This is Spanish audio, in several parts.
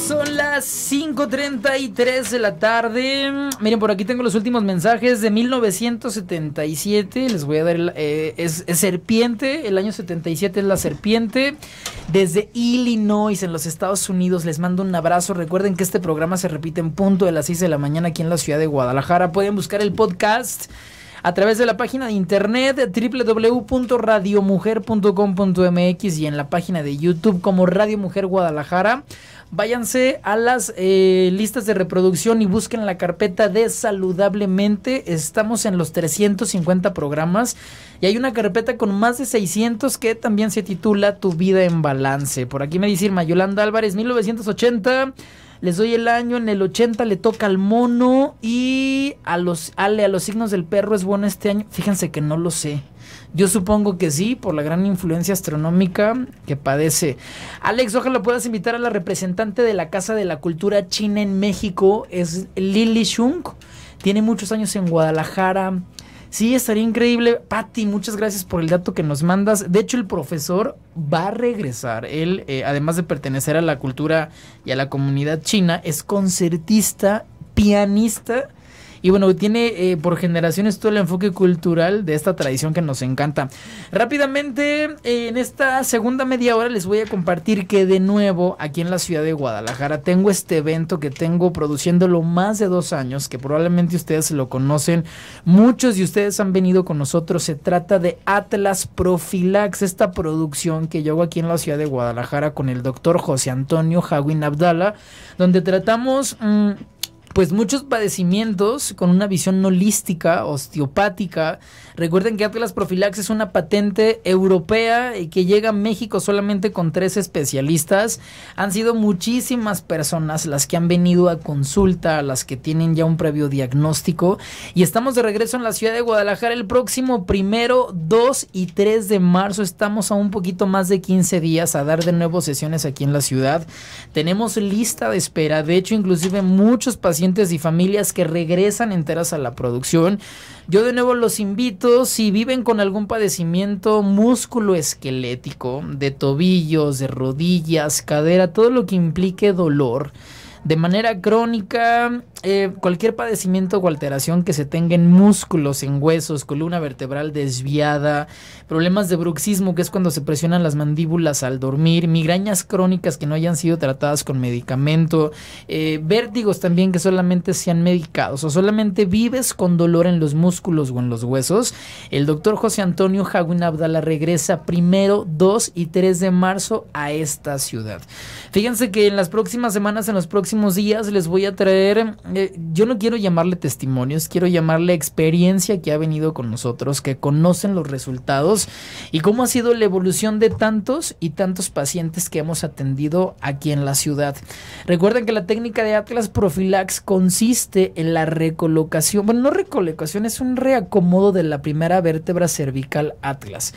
son las 5.33 de la tarde. Miren, por aquí tengo los últimos mensajes de 1977. Les voy a dar, el, eh, es, es, serpiente, el año 77 es la serpiente. Desde Illinois, en los Estados Unidos, les mando un abrazo. Recuerden que este programa se repite en punto de las 6 de la mañana aquí en la ciudad de Guadalajara. Pueden buscar el podcast a través de la página de internet www.radiomujer.com.mx y en la página de YouTube como Radio Mujer Guadalajara váyanse a las eh, listas de reproducción y busquen la carpeta de Saludablemente. Estamos en los 350 programas y hay una carpeta con más de 600 que también se titula Tu vida en balance. Por aquí me dice Yolanda Álvarez, 1980. Les doy el año, en el 80 le toca al mono y a los, ale, a los signos del perro es bueno este año. Fíjense que no lo sé. Yo supongo que sí, por la gran influencia astronómica que padece. Alex, ojalá puedas invitar a la representante de la Casa de la Cultura China en México, es Lili Shung. Tiene muchos años en Guadalajara. Sí, estaría increíble. Patti, muchas gracias por el dato que nos mandas. De hecho, el profesor va a regresar. Él, eh, además de pertenecer a la cultura y a la comunidad china, es concertista, pianista y bueno, tiene eh, por generaciones todo el enfoque cultural de esta tradición que nos encanta. Rápidamente, eh, en esta segunda media hora les voy a compartir que de nuevo aquí en la ciudad de Guadalajara tengo este evento que tengo produciéndolo más de dos años, que probablemente ustedes lo conocen. Muchos de ustedes han venido con nosotros. Se trata de Atlas Profilax, esta producción que yo hago aquí en la ciudad de Guadalajara con el doctor José Antonio Jaguín Abdala, donde tratamos... Mm, pues muchos padecimientos con una visión holística, osteopática. Recuerden que Atlas Profilax es una patente europea y que llega a México solamente con tres especialistas. Han sido muchísimas personas las que han venido a consulta, las que tienen ya un previo diagnóstico. Y estamos de regreso en la ciudad de Guadalajara el próximo primero, 2 y 3 de marzo. Estamos a un poquito más de 15 días a dar de nuevo sesiones aquí en la ciudad. Tenemos lista de espera. De hecho, inclusive muchos pacientes y familias que regresan enteras a la producción. Yo de nuevo los invito, si viven con algún padecimiento músculo esquelético, de tobillos, de rodillas, cadera, todo lo que implique dolor, de manera crónica eh, cualquier padecimiento o alteración que se tenga en músculos, en huesos, columna vertebral desviada, problemas de bruxismo, que es cuando se presionan las mandíbulas al dormir, migrañas crónicas que no hayan sido tratadas con medicamento, eh, vértigos también que solamente sean medicados o solamente vives con dolor en los músculos o en los huesos. El doctor José Antonio Jaguín Abdala regresa primero, 2 y 3 de marzo a esta ciudad. Fíjense que en las próximas semanas, en los próximos días, les voy a traer eh, yo no quiero llamarle testimonios, quiero llamarle experiencia que ha venido con nosotros, que conocen los resultados y cómo ha sido la evolución de tantos y tantos pacientes que hemos atendido aquí en la ciudad. Recuerden que la técnica de Atlas Profilax consiste en la recolocación, bueno, no recolocación, es un reacomodo de la primera vértebra cervical Atlas.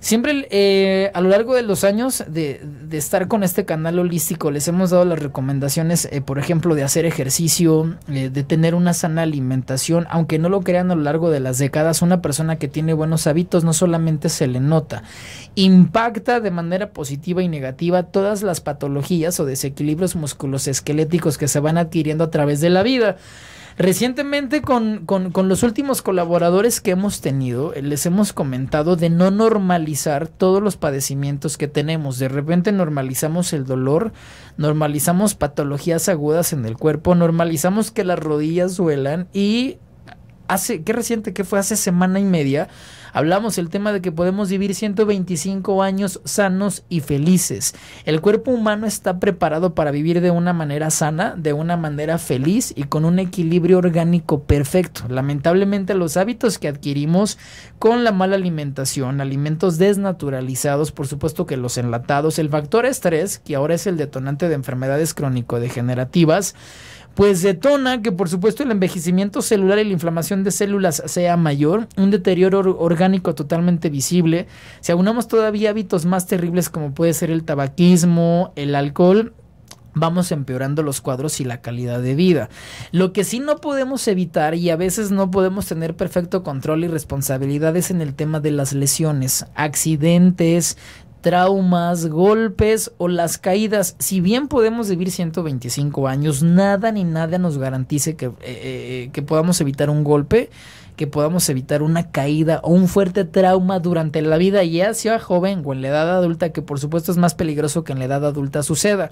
Siempre eh, a lo largo de los años de, estar con este canal holístico, les hemos dado las recomendaciones, eh, por ejemplo, de hacer ejercicio, eh, de tener una sana alimentación. Aunque no lo crean a lo largo de las décadas, una persona que tiene buenos hábitos no solamente se le nota, impacta de manera positiva y negativa todas las patologías o desequilibrios musculoesqueléticos que se van adquiriendo a través de la vida. Recientemente con, con, los últimos colaboradores que hemos tenido, eh, les hemos comentado de no normalizar todos los padecimientos que tenemos. De repente normalizamos el dolor, normalizamos patologías agudas en el cuerpo, normalizamos que las rodillas duelan y hace, qué reciente qué fue, hace semana y media, Hablamos el tema de que podemos vivir 125 años sanos y felices. El cuerpo humano está preparado para vivir de una manera sana, de una manera feliz y con un equilibrio orgánico perfecto. Lamentablemente los hábitos que adquirimos con la mala alimentación, alimentos desnaturalizados, por supuesto que los enlatados, el factor estrés, que ahora es el detonante de enfermedades crónico-degenerativas, pues detona que por supuesto el envejecimiento celular y la inflamación de células sea mayor, un deterioro orgánico totalmente visible, si aunamos todavía hábitos más terribles como puede ser el tabaquismo, el alcohol, vamos empeorando los cuadros y la calidad de vida. Lo que sí no podemos evitar y a veces no podemos tener perfecto control y responsabilidades en el tema de las lesiones, accidentes, traumas, golpes o las caídas. Si bien podemos vivir 125 años, nada ni nada nos garantice que, eh, eh, que podamos evitar un golpe que podamos evitar una caída o un fuerte trauma durante la vida, ya sea joven o en la edad adulta, que por supuesto es más peligroso que en la edad adulta suceda.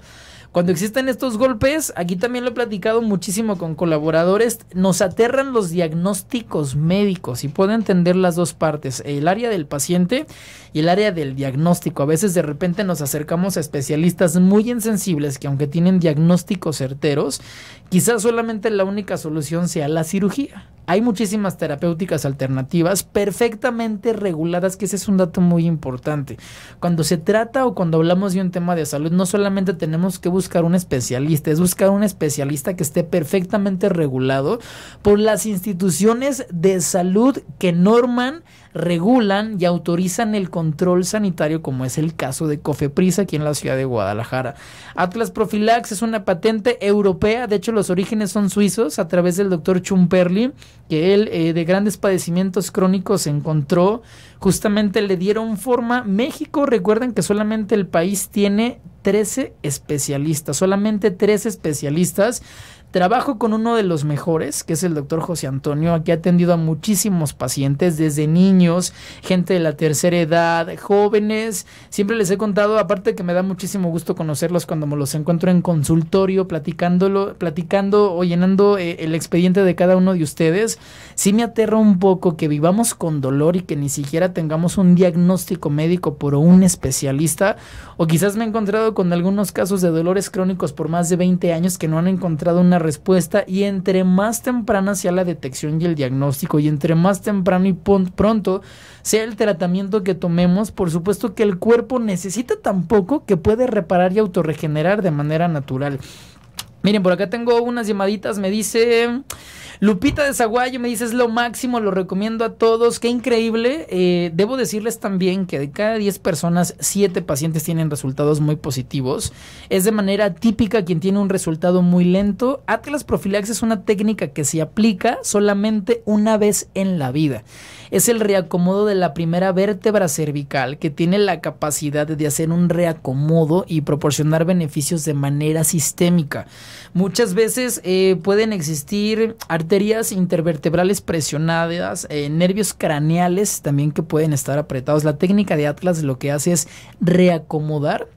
Cuando existen estos golpes, aquí también lo he platicado muchísimo con colaboradores, nos aterran los diagnósticos médicos y puedo entender las dos partes, el área del paciente y el área del diagnóstico. A veces de repente nos acercamos a especialistas muy insensibles que aunque tienen diagnósticos certeros, quizás solamente la única solución sea la cirugía. Hay muchísimas terapias alternativas perfectamente reguladas, que ese es un dato muy importante. Cuando se trata o cuando hablamos de un tema de salud, no solamente tenemos que buscar un especialista, es buscar un especialista que esté perfectamente regulado por las instituciones de salud que norman regulan y autorizan el control sanitario, como es el caso de Cofeprisa, aquí en la ciudad de Guadalajara. Atlas Profilax es una patente europea, de hecho los orígenes son suizos, a través del doctor Chumperli, que él eh, de grandes padecimientos crónicos encontró, justamente le dieron forma. México, recuerden que solamente el país tiene 13 especialistas, solamente 13 especialistas Trabajo con uno de los mejores, que es el doctor José Antonio, aquí ha atendido a muchísimos pacientes, desde niños, gente de la tercera edad, jóvenes. Siempre les he contado, aparte que me da muchísimo gusto conocerlos cuando me los encuentro en consultorio, platicándolo, platicando o llenando eh, el expediente de cada uno de ustedes. Sí me aterra un poco que vivamos con dolor y que ni siquiera tengamos un diagnóstico médico por un especialista. O quizás me he encontrado con algunos casos de dolores crónicos por más de 20 años que no han encontrado una respuesta y entre más temprana sea la detección y el diagnóstico y entre más temprano y pronto sea el tratamiento que tomemos, por supuesto que el cuerpo necesita tampoco que puede reparar y autorregenerar de manera natural. Miren, por acá tengo unas llamaditas, me dice Lupita de Zaguayo me dice, es lo máximo, lo recomiendo a todos, qué increíble. Eh, debo decirles también que de cada 10 personas, 7 pacientes tienen resultados muy positivos. Es de manera típica quien tiene un resultado muy lento. Atlas Profilaxis es una técnica que se aplica solamente una vez en la vida. Es el reacomodo de la primera vértebra cervical que tiene la capacidad de hacer un reacomodo y proporcionar beneficios de manera sistémica. Muchas veces eh, pueden existir arterias intervertebrales presionadas, eh, nervios craneales también que pueden estar apretados. La técnica de Atlas lo que hace es reacomodar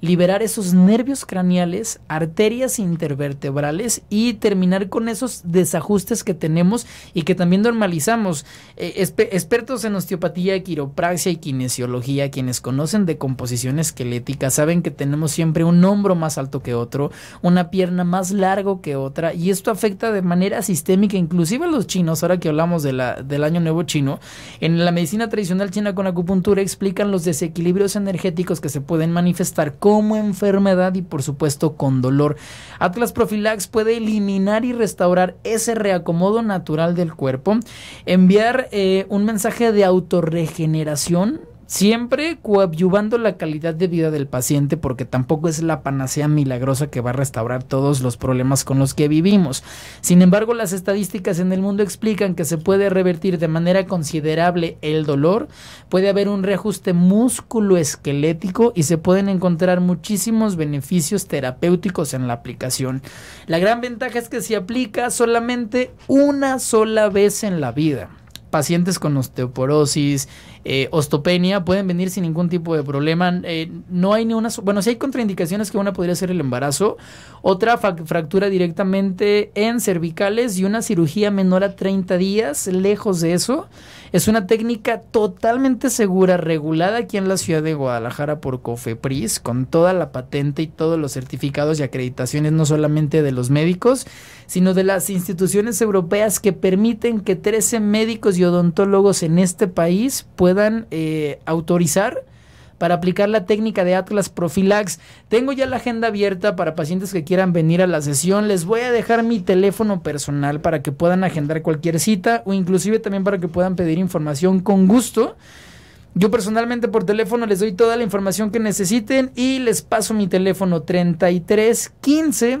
liberar esos nervios craneales, arterias intervertebrales y terminar con esos desajustes que tenemos y que también normalizamos. Eh, expertos en osteopatía, quiropraxia y kinesiología, quienes conocen de composición esquelética, saben que tenemos siempre un hombro más alto que otro, una pierna más largo que otra y esto afecta de manera sistémica inclusive a los chinos, ahora que hablamos del año nuevo chino, en la medicina tradicional china con acupuntura explican los desequilibrios energéticos que se pueden manifestar como enfermedad y por supuesto con dolor. Atlas Profilax puede eliminar y restaurar ese reacomodo natural del cuerpo, enviar eh, un mensaje de autorregeneración siempre coadyuvando la calidad de vida del paciente porque tampoco es la panacea milagrosa que va a restaurar todos los problemas con los que vivimos. Sin embargo, las estadísticas en el mundo explican que se puede revertir de manera considerable el dolor, puede haber un reajuste músculo-esquelético y se pueden encontrar muchísimos beneficios terapéuticos en la aplicación. La gran ventaja es que se aplica solamente una sola vez en la vida pacientes con osteoporosis, eh, osteopenia, pueden venir sin ningún tipo de problema. Eh, no hay ni una... Bueno, si hay contraindicaciones que una podría ser el embarazo, otra fractura directamente en cervicales y una cirugía menor a 30 días, lejos de eso. Es una técnica totalmente segura, regulada aquí en la ciudad de Guadalajara por COFEPRIS, con toda la patente y todos los certificados y acreditaciones, no solamente de los médicos, sino de las instituciones europeas que permiten que 13 médicos y odontólogos en este país puedan eh, autorizar para aplicar la técnica de Atlas Profilax. Tengo ya la agenda abierta para pacientes que quieran venir a la sesión. Les voy a dejar mi teléfono personal para que puedan agendar cualquier cita o inclusive también para que puedan pedir información con gusto. Yo personalmente por teléfono les doy toda la información que necesiten y les paso mi teléfono 3315.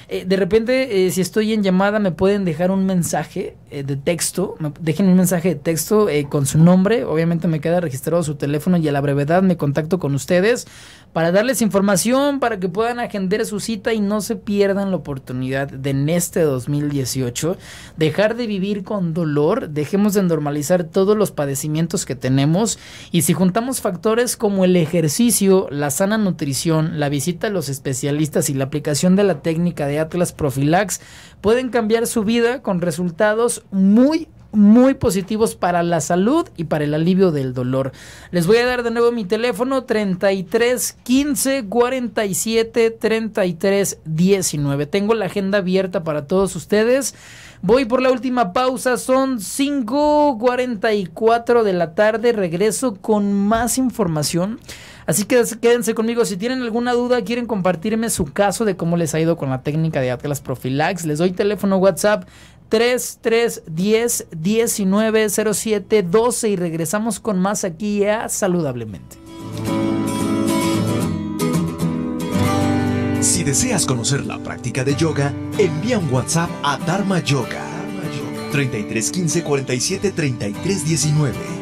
Eh, de repente, eh, si estoy en llamada, me pueden dejar un mensaje eh, de texto. Me, dejen un mensaje de texto con su nombre. Obviamente me queda registrado su teléfono y a la brevedad me contacto con ustedes para darles información, para que puedan agendar su cita y no se pierdan la oportunidad de en este 2018 dejar de vivir con dolor, dejemos de normalizar todos los padecimientos que tenemos y si juntamos factores como el ejercicio, la sana nutrición, la visita a los especialistas y la aplicación de la técnica de Atlas Profilax pueden cambiar su vida con resultados muy muy positivos para la salud y para el alivio del dolor. Les voy a dar de nuevo mi teléfono 33 15 47 33 19. Tengo la agenda abierta para todos ustedes. Voy por la última pausa, son 5.44 de la tarde, regreso con más información. Así que quédense conmigo. Si tienen alguna duda, quieren compartirme su caso de cómo les ha ido con la técnica de Atlas Profilax, les doy teléfono WhatsApp 3310 1907 12 y regresamos con más aquí a Saludablemente. Si deseas conocer la práctica de yoga, envía un WhatsApp a Dharma Yoga 3315 47 33 19.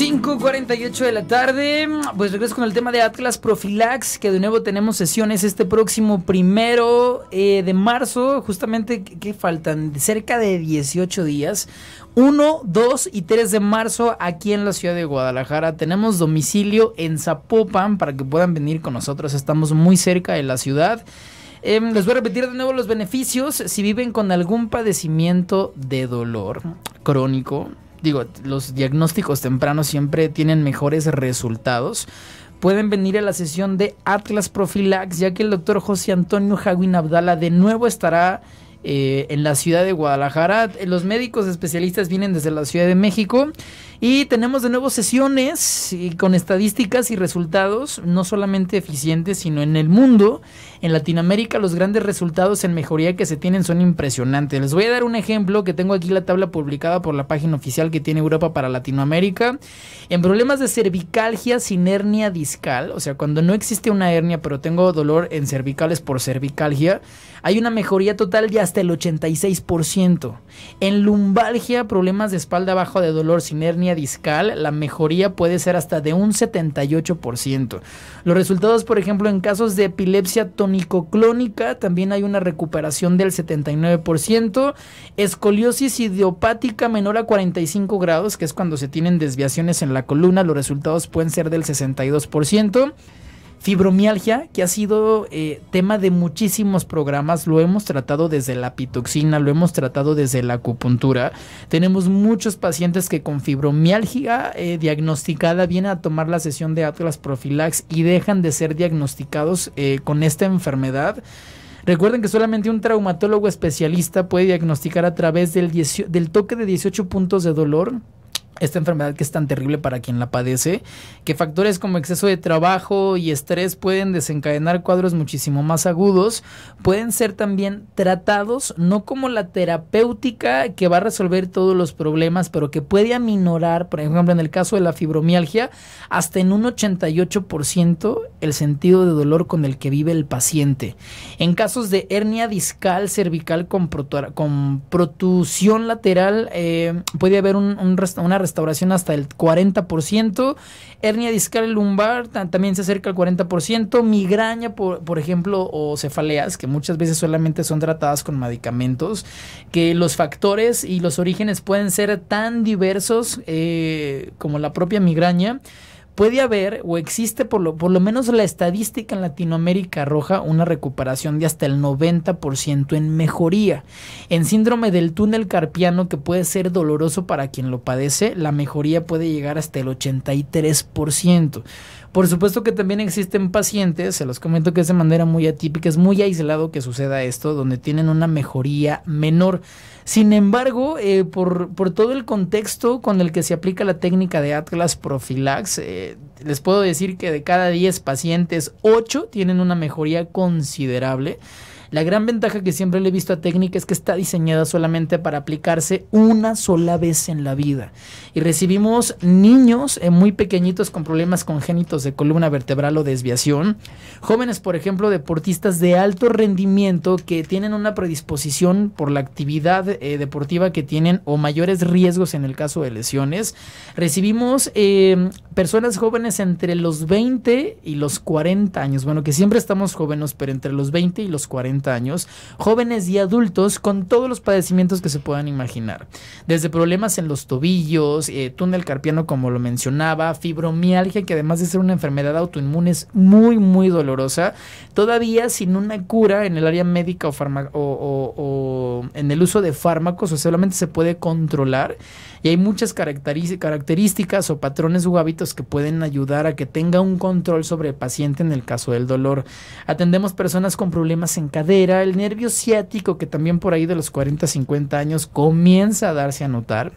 5.48 de la tarde, pues regreso con el tema de Atlas Profilax, que de nuevo tenemos sesiones este próximo primero eh, de marzo, justamente que faltan cerca de 18 días. 1, 2 y 3 de marzo aquí en la ciudad de Guadalajara. Tenemos domicilio en Zapopan para que puedan venir con nosotros, estamos muy cerca de la ciudad. Em, les voy a repetir de nuevo los beneficios si viven con algún padecimiento de dolor crónico digo, los diagnósticos tempranos siempre tienen mejores resultados. Pueden venir a la sesión de Atlas Profilax, ya que el doctor José Antonio Jaguín Abdala de nuevo estará eh, en la ciudad de Guadalajara. Los médicos especialistas vienen desde la Ciudad de México y tenemos de nuevo sesiones con estadísticas y resultados no solamente eficientes, sino en el mundo. En Latinoamérica los grandes resultados en mejoría que se tienen son impresionantes. Les voy a dar un ejemplo que tengo aquí la tabla publicada por la página oficial que tiene Europa para Latinoamérica. En problemas de cervicalgia sin hernia discal, o sea, cuando no existe una hernia pero tengo dolor en cervicales por cervicalgia, hay una mejoría total ya hasta el 86%. En lumbalgia, problemas de espalda bajo de dolor sin hernia discal, la mejoría puede ser hasta de un 78%. Los resultados, por ejemplo, en casos de epilepsia tónico-clónica, también hay una recuperación del 79%. Escoliosis idiopática menor a 45 grados, que es cuando se tienen desviaciones en la columna, los resultados pueden ser del 62%. Fibromialgia, que ha sido eh, tema de muchísimos programas, lo hemos tratado desde la pitoxina, lo hemos tratado desde la acupuntura. Tenemos muchos pacientes que con fibromialgia eh, diagnosticada vienen a tomar la sesión de Atlas Profilax y dejan de ser diagnosticados eh, con esta enfermedad. Recuerden que solamente un traumatólogo especialista puede diagnosticar a través del, del toque de 18 puntos de dolor esta enfermedad que es tan terrible para quien la padece, que factores como exceso de trabajo y estrés pueden desencadenar cuadros muchísimo más agudos, pueden ser también tratados no como la terapéutica que va a resolver todos los problemas, pero que puede aminorar, por ejemplo, en el caso de la fibromialgia, hasta en un 88% el sentido de dolor con el que vive el paciente. En casos de hernia discal cervical con, protusión lateral, eh, puede haber un, un, una restauración hasta el 40%, hernia discal lumbar también se acerca al 40%, migraña, por, ejemplo, o cefaleas, que muchas veces solamente son tratadas con medicamentos, que los factores y los orígenes pueden ser tan diversos eh, como la propia migraña puede haber o existe por lo, por lo menos la estadística en Latinoamérica roja una recuperación de hasta el 90% en mejoría. En síndrome del túnel carpiano que puede ser doloroso para quien lo padece, la mejoría puede llegar hasta el 83%. Por supuesto que también existen pacientes, se los comento que es de manera muy atípica, es muy aislado que suceda esto, donde tienen una mejoría menor. Sin embargo, eh, por, todo el contexto con el que se aplica la técnica de Atlas Profilax, eh, les puedo decir que de cada 10 pacientes, 8 tienen una mejoría considerable. La gran ventaja que siempre le he visto a Técnica es que está diseñada solamente para aplicarse una sola vez en la vida. Y recibimos niños eh, muy pequeñitos con problemas congénitos de columna vertebral o desviación, jóvenes, por ejemplo, deportistas de alto rendimiento que tienen una predisposición por la actividad eh, deportiva que tienen o mayores riesgos en el caso de lesiones. Recibimos eh, personas jóvenes entre los 20 y los 40 años, bueno, que siempre estamos jóvenes, pero entre los 20 y los 40 años, jóvenes y adultos con todos los padecimientos que se puedan imaginar, desde problemas en los tobillos, eh, túnel carpiano como lo mencionaba, fibromialgia que además de ser una enfermedad autoinmune es muy muy dolorosa, todavía sin una cura en el área médica o, o en el uso de fármacos o solamente se puede controlar. Y hay muchas características o patrones o hábitos que pueden ayudar a que tenga un control sobre el paciente en el caso del dolor. Atendemos personas con problemas en cadera, el nervio ciático que también por ahí de los 40-50 años comienza a darse a notar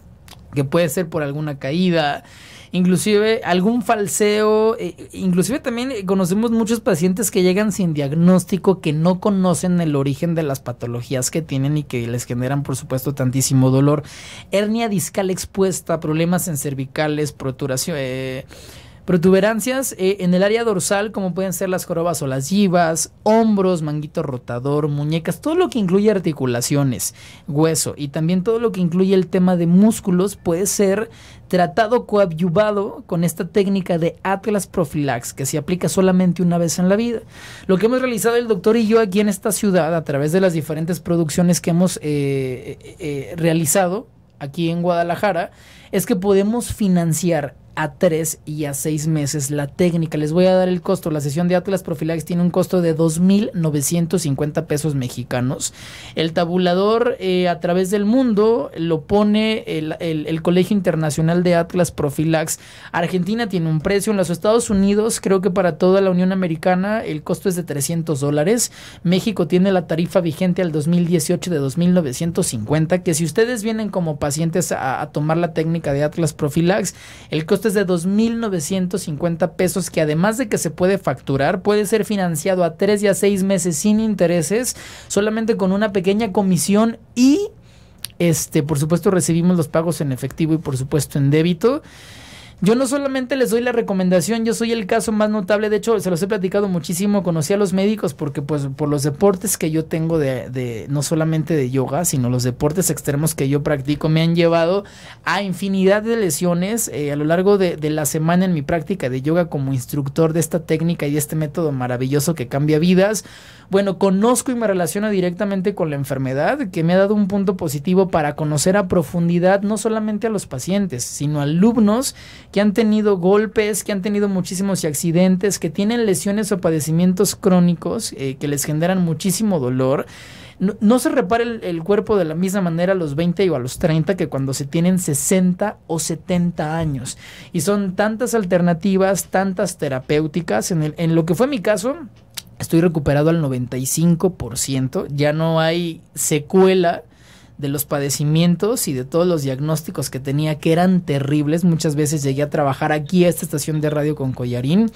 que puede ser por alguna caída, inclusive algún falseo, eh, inclusive también eh, conocemos muchos pacientes que llegan sin diagnóstico, que no conocen el origen de las patologías que tienen y que les generan, por supuesto, tantísimo dolor, hernia discal expuesta, problemas en cervicales, proturación. Eh, Protuberancias eh, en el área dorsal, como pueden ser las jorobas o las yivas, hombros, manguito rotador, muñecas, todo lo que incluye articulaciones, hueso y también todo lo que incluye el tema de músculos puede ser tratado coadyuvado con esta técnica de Atlas Profilax que se aplica solamente una vez en la vida. Lo que hemos realizado el doctor y yo aquí en esta ciudad a través de las diferentes producciones que hemos eh, eh, realizado aquí en Guadalajara es que podemos financiar a 3 y a seis meses la técnica. Les voy a dar el costo. La sesión de Atlas Profilax tiene un costo de 2.950 pesos mexicanos. El tabulador eh, a través del mundo lo pone el, Colegio Internacional de Atlas Profilax. Argentina tiene un precio. En los Estados Unidos, creo que para toda la Unión Americana, el costo es de 300 dólares. México tiene la tarifa vigente al 2018 de 2.950, que si ustedes vienen como pacientes a, a tomar la técnica de Atlas Profilax, el costo es de 2.950 pesos que además de que se puede facturar, puede ser financiado a tres y a seis meses sin intereses, solamente con una pequeña comisión y, este, por supuesto, recibimos los pagos en efectivo y por supuesto en débito. Yo no solamente les doy la recomendación, yo soy el caso más notable, de hecho se los he platicado muchísimo, conocí a los médicos porque pues por los deportes que yo tengo de, no solamente de yoga, sino los deportes extremos que yo practico me han llevado a infinidad de lesiones eh, a lo largo de, de, la semana en mi práctica de yoga como instructor de esta técnica y de este método maravilloso que cambia vidas. Bueno, conozco y me relaciono directamente con la enfermedad que me ha dado un punto positivo para conocer a profundidad no solamente a los pacientes, sino alumnos que han tenido golpes, que han tenido muchísimos accidentes, que tienen lesiones o padecimientos crónicos eh, que les generan muchísimo dolor. No, se repara el, cuerpo de la misma manera a los 20 o a los 30 que cuando se tienen 60 o 70 años. Y son tantas alternativas, tantas terapéuticas. En, el, en lo que fue mi caso, estoy recuperado al 95%. Ya no hay secuela de los padecimientos y de todos los diagnósticos que tenía que eran terribles. Muchas veces llegué a trabajar aquí a esta estación de radio con Collarín.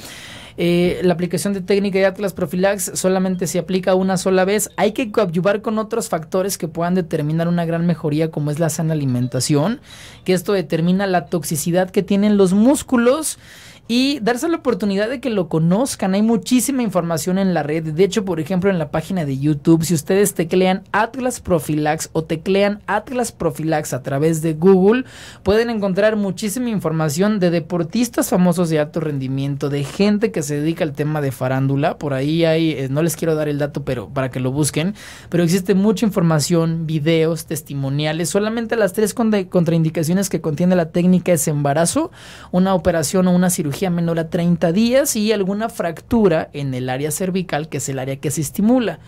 Eh, la aplicación de técnica de Atlas Profilax solamente se aplica una sola vez. Hay que coadyuvar con otros factores que puedan determinar una gran mejoría, como es la sana alimentación, que esto determina la toxicidad que tienen los músculos y darse la oportunidad de que lo conozcan. Hay muchísima información en la red. De hecho, por ejemplo, en la página de YouTube, si ustedes teclean Atlas Profilax o teclean Atlas Profilax a través de Google, pueden encontrar muchísima información de deportistas famosos de alto rendimiento, de gente que se dedica al tema de farándula. Por ahí hay, eh, no les quiero dar el dato, pero para que lo busquen, pero existe mucha información, videos, testimoniales. Solamente las tres contraindicaciones que contiene la técnica es embarazo, una operación o una cirugía menor a 30 días y alguna fractura en el área cervical, que es el área que se estimula.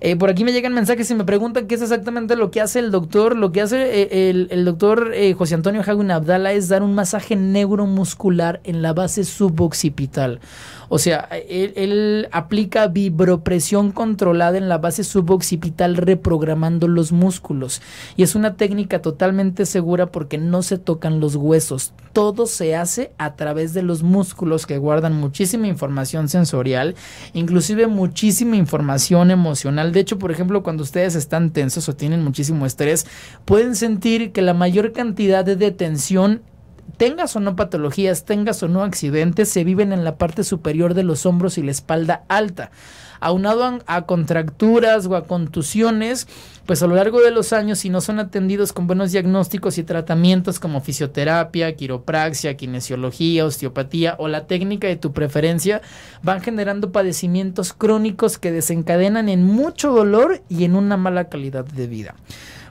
Eh, por aquí me llegan mensajes y me preguntan qué es exactamente lo que hace el doctor. Lo que hace eh, el, doctor eh, José Antonio Jagun Abdala es dar un masaje neuromuscular en la base suboccipital. O sea, él, aplica vibropresión controlada en la base suboccipital reprogramando los músculos. Y es una técnica totalmente segura porque no se tocan los huesos. Todo se hace a través de los músculos que guardan muchísima información sensorial, inclusive muchísima información emocional. De hecho, por ejemplo, cuando ustedes están tensos o tienen muchísimo estrés, pueden sentir que la mayor cantidad de tensión, tengas o no patologías, tengas o no accidentes, se viven en la parte superior de los hombros y la espalda alta. Aunado a, contracturas o a contusiones, pues a lo largo de los años, si no son atendidos con buenos diagnósticos y tratamientos como fisioterapia, quiropraxia, kinesiología, osteopatía o la técnica de tu preferencia, van generando padecimientos crónicos que desencadenan en mucho dolor y en una mala calidad de vida.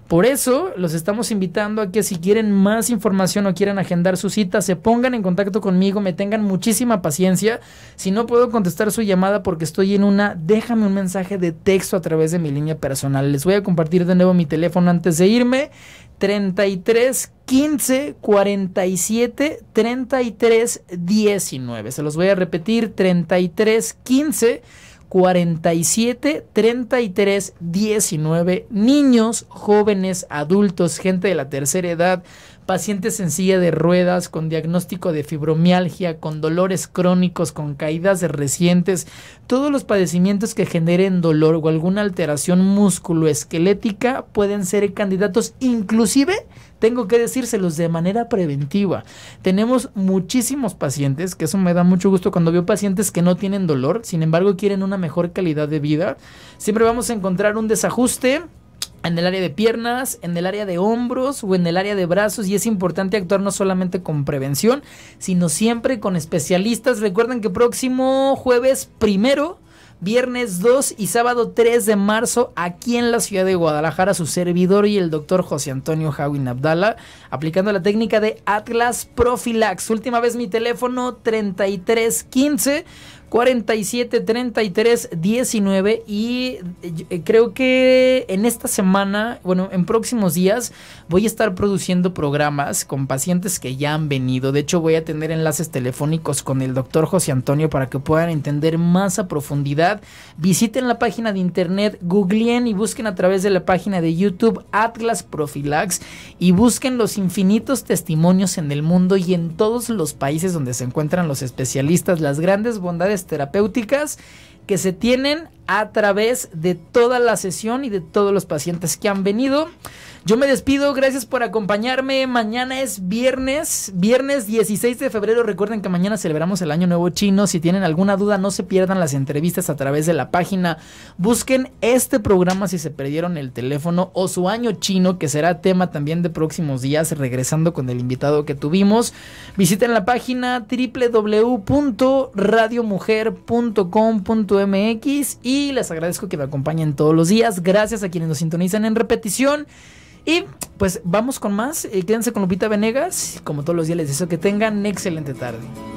Por eso los estamos invitando a que si quieren más información o quieren agendar su cita, se pongan en contacto conmigo, me tengan muchísima paciencia. Si no puedo contestar su llamada porque estoy en una, déjame un mensaje de texto a través de mi línea personal. Les voy a compartir de nuevo mi teléfono antes de irme. 33 15 47 33 19. Se los voy a repetir 33 15 47 33 19 niños, jóvenes, adultos, gente de la tercera edad, pacientes sencilla de ruedas, con diagnóstico de fibromialgia, con dolores crónicos, con caídas recientes, todos los padecimientos que generen dolor o alguna alteración musculoesquelética pueden ser candidatos inclusive tengo que decírselos de manera preventiva. Tenemos muchísimos pacientes, que eso me da mucho gusto cuando veo pacientes que no tienen dolor, sin embargo quieren una mejor calidad de vida. Siempre vamos a encontrar un desajuste en el área de piernas, en el área de hombros o en el área de brazos y es importante actuar no solamente con prevención, sino siempre con especialistas. Recuerden que próximo jueves primero viernes 2 y sábado 3 de marzo aquí en la ciudad de Guadalajara su servidor y el doctor José Antonio Hawin Abdala aplicando la técnica de Atlas Profilax. Última vez mi teléfono 3315 47 33 19 y eh, creo que en esta semana, bueno, en próximos días voy a estar produciendo programas con pacientes que ya han venido. De hecho, voy a tener enlaces telefónicos con el doctor José Antonio para que puedan entender más a profundidad. Visiten la página de internet, googleen y busquen a través de la página de YouTube Atlas Profilax y busquen los infinitos testimonios en el mundo y en todos los países donde se encuentran los especialistas, las grandes bondades terapéuticas que se tienen a través de toda la sesión y de todos los pacientes que han venido. Yo me despido, gracias por acompañarme. Mañana es viernes, viernes 16 de febrero. Recuerden que mañana celebramos el Año Nuevo Chino. Si tienen alguna duda, no se pierdan las entrevistas a través de la página. Busquen este programa si se perdieron el teléfono o su año chino, que será tema también de próximos días, regresando con el invitado que tuvimos. Visiten la página www.radiomujer.com.mx y les agradezco que me acompañen todos los días. Gracias a quienes nos sintonizan en repetición. Y pues vamos con más. Eh, quédense con Lupita Venegas. Como todos los días les deseo que tengan excelente tarde.